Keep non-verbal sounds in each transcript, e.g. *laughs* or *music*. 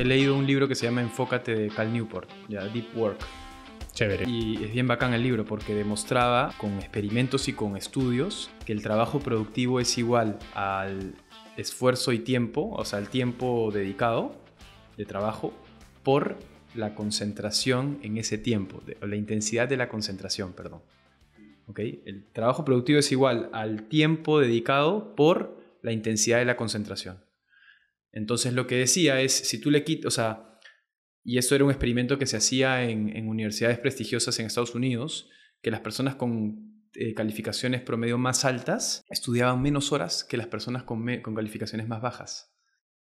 he leído un libro que se llama Enfócate de Cal Newport, ya, Deep Work. Chévere. Y es bien bacán el libro porque demostraba con experimentos y con estudios que el trabajo productivo es igual al esfuerzo y tiempo, o sea, el tiempo dedicado de trabajo por la concentración en ese tiempo, de, la intensidad de la concentración, perdón. ¿Okay? El trabajo productivo es igual al tiempo dedicado por la intensidad de la concentración. Entonces lo que decía es, si tú le quitas, o sea, y esto era un experimento que se hacía en, universidades prestigiosas en Estados Unidos, que las personas con eh, calificaciones promedio más altas estudiaban menos horas que las personas con, calificaciones más bajas,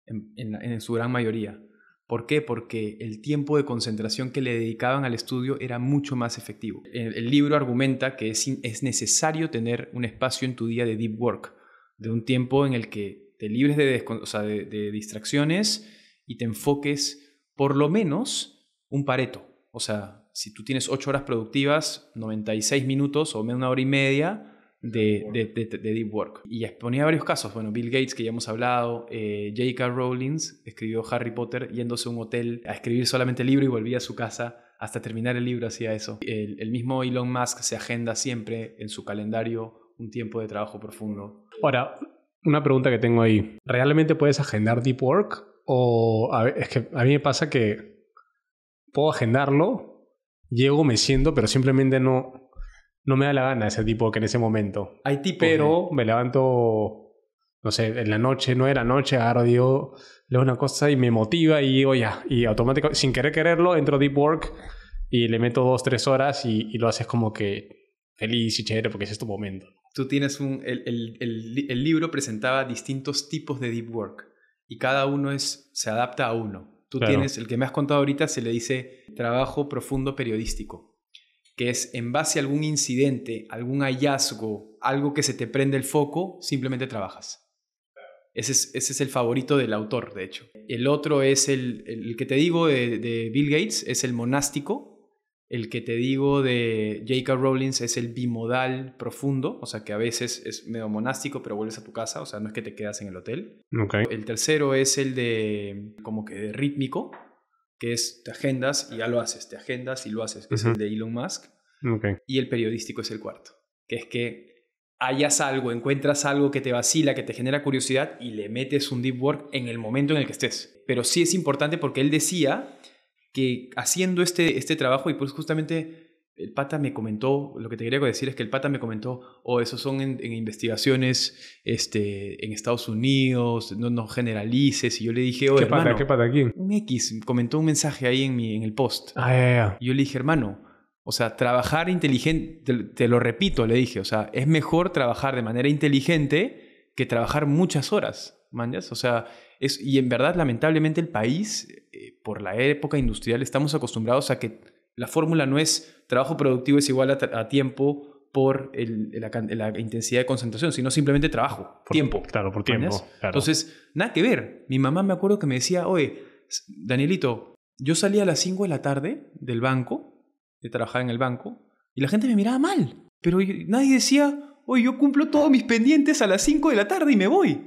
en, su gran mayoría. ¿Por qué? Porque el tiempo de concentración que le dedicaban al estudio era mucho más efectivo. El, libro argumenta que es, necesario tener un espacio en tu día de deep work, de un tiempo en el que te libres de, distracciones y te enfoques por lo menos un pareto. O sea, si tú tienes 8 horas productivas, 96 minutos o una hora y media de, deep work. Y exponía varios casos. Bueno, Bill Gates, que ya hemos hablado, eh, J.K. Rowling escribió Harry Potter yéndose a un hotel a escribir solamente el libro y volvía a su casa hasta terminar el libro hacía eso. El, el, mismo Elon Musk se agenda siempre en su calendario un tiempo de trabajo profundo. Ahora, una pregunta que tengo ahí. ¿Realmente puedes agendar deep work? O es que a mí me pasa que puedo agendarlo, llego, me siento, pero simplemente no, no me da la gana ese tipo que en ese momento. Hay tipo. Pero me levanto, no sé, en la noche, no era noche, agarro, digo, leo una cosa y me motiva y oye y automáticamente, sin querer quererlo, entro a deep work y le meto dos, tres horas y, y lo haces como que feliz y chévere porque ese es tu momento tú tienes un, el, libro presentaba distintos tipos de deep work y cada uno es, se adapta a uno. Tú tienes, el que me has contado ahorita se le dice trabajo profundo periodístico, que es en base a algún incidente, algún hallazgo, algo que se te prende el foco, simplemente trabajas. Ese es, el favorito del autor, de hecho. El otro es el, que te digo de Bill Gates, es el monástico, el que te digo de J.K. Rowling es el bimodal profundo, o sea que a veces es medio monástico, pero vuelves a tu casa, o sea, no es que te quedas en el hotel. Okay. El tercero es el de como que de rítmico, que es te agendas y ya lo haces, te agendas y lo haces, que es el de Elon Musk. Y el periodístico es el cuarto, que es que hallas algo, encuentras algo que te vacila, que te genera curiosidad y le metes un deep work en el momento en el que estés. Pero sí es importante porque él decía que haciendo este, este trabajo, y pues justamente el pata me comentó, lo que te quería decir es que el pata me comentó, oh, esos son en, investigaciones este, en Estados Unidos, no, no generalices. Y yo le dije, oh, ¿Qué hermano, pata, ¿qué pata quién Un X comentó un mensaje ahí en, mi, en el post. Ah, y yo le dije, hermano, o sea, trabajar inteligente, te, lo repito, le dije, o sea, es mejor trabajar de manera inteligente que trabajar muchas horas. O sea, y en verdad, lamentablemente, el país, eh, por la época industrial, estamos acostumbrados a que la fórmula no es trabajo productivo es igual a, tiempo por la, intensidad de concentración, sino simplemente trabajo, por, tiempo. Claro, por tiempo. Entonces, nada que ver. Mi mamá me acuerdo que me decía, oye, Danielito, yo salía a las 5 de la tarde del banco, de trabajar en el banco, y la gente me miraba mal, pero nadie decía, oye, yo cumplo todos mis pendientes a las 5 de la tarde y me voy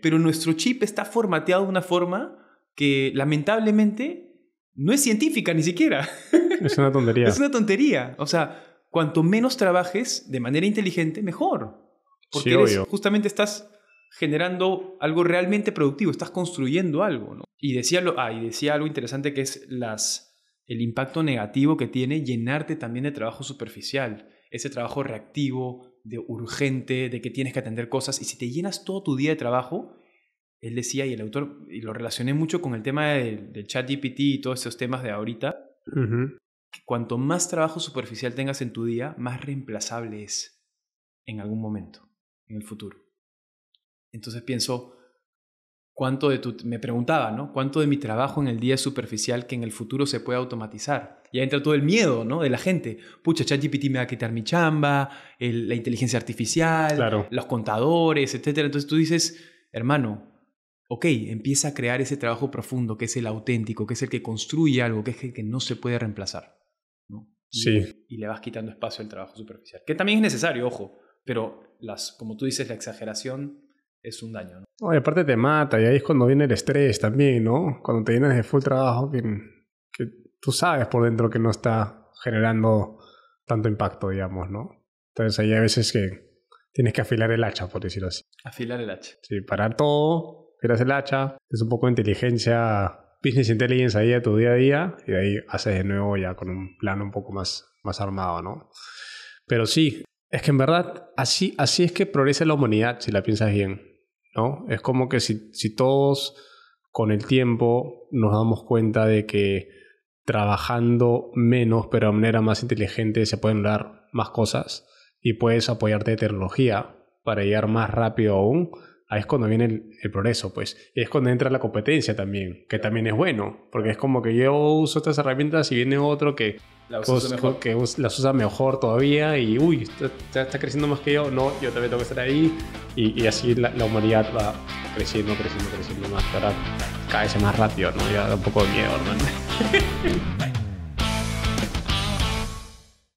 pero nuestro chip está formateado de una forma que lamentablemente no es científica ni siquiera. *laughs* Es una tontería. es una tontería. O sea, cuanto menos trabajes de manera inteligente, mejor. Porque justamente estás generando algo realmente productivo, estás construyendo algo. ¿no? Y, decía ah, decía algo interesante que es las, el impacto negativo que tiene llenarte también de trabajo superficial, ese trabajo reactivo, de urgente, de que tienes que atender cosas, y si te llenas todo tu día de trabajo, él decía, y el autor, y lo relacioné mucho con el tema del de chat GPT y todos esos temas de ahorita, que cuanto más trabajo superficial tengas en tu día, más reemplazable es en algún momento, en el futuro. Entonces pienso, cuánto de tu, me preguntaba, ¿no? ¿Cuánto de mi trabajo en el día superficial que en el futuro se puede automatizar? Y ahí entra todo el miedo, ¿no? De la gente. Pucha, ChatGPT me va a quitar mi chamba, la inteligencia artificial, los contadores, etc. Entonces tú dices, hermano, ok, empieza a crear ese trabajo profundo que es el auténtico, que es el que construye algo, que es el que no se puede reemplazar. ¿no? sí. Y le vas quitando espacio al trabajo superficial, que también es necesario, ojo, pero las, como tú dices, la exageración es un daño. ¿no? Y aparte te mata y ahí es cuando viene el estrés también, ¿no? Cuando te llenas de full trabajo que, tú sabes por dentro que no está generando tanto impacto, digamos, ¿no? Entonces ahí a veces que tienes que afilar el hacha, por decirlo así. Afilar el hacha. Sí, parar todo, afilas el hacha, es un poco de inteligencia, business intelligence ahí de tu día a día y ahí haces de nuevo ya con un plan un poco más, más armado, ¿no? Pero sí, es que en verdad así, así es que progresa la humanidad, si la piensas bien. Es como que si, todos con el tiempo nos damos cuenta de que trabajando menos pero de manera más inteligente se pueden dar más cosas y puedes apoyarte de tecnología para llegar más rápido aún, ahí es cuando viene el, progreso, pues. es cuando entra la competencia también, que también es bueno, porque es como que yo uso estas herramientas y viene otro que, mejor. las usa mejor todavía y, uy, está, está, creciendo más que yo, no, yo también tengo que estar ahí y, así la, la, humanidad va creciendo, creciendo, creciendo más, pero ahora cada vez más rápido, ¿no? Ya da un poco de miedo, ¿no? *laughs*